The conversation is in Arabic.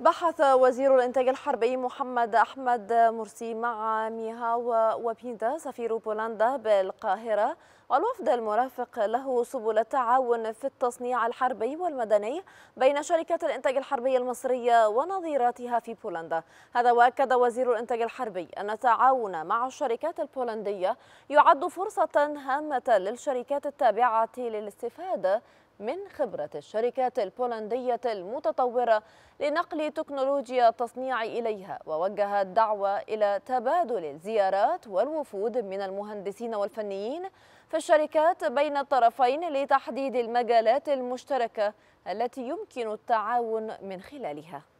بحث وزير الانتاج الحربي محمد احمد مرسي مع ميهاو وبيندا سفير بولندا بالقاهره والوفد المرافق له سبل التعاون في التصنيع الحربي والمدني بين شركات الإنتاج الحربي المصرية ونظيراتها في بولندا هذا وأكد وزير الإنتاج الحربي أن التعاون مع الشركات البولندية يعد فرصة هامة للشركات التابعة للاستفادة من خبرة الشركات البولندية المتطورة لنقل تكنولوجيا التصنيع إليها ووجه الدعوة إلى تبادل الزيارات والوفود من المهندسين والفنيين في الشركات بين الطرفين لتحديد المجالات المشتركة التي يمكن التعاون من خلالها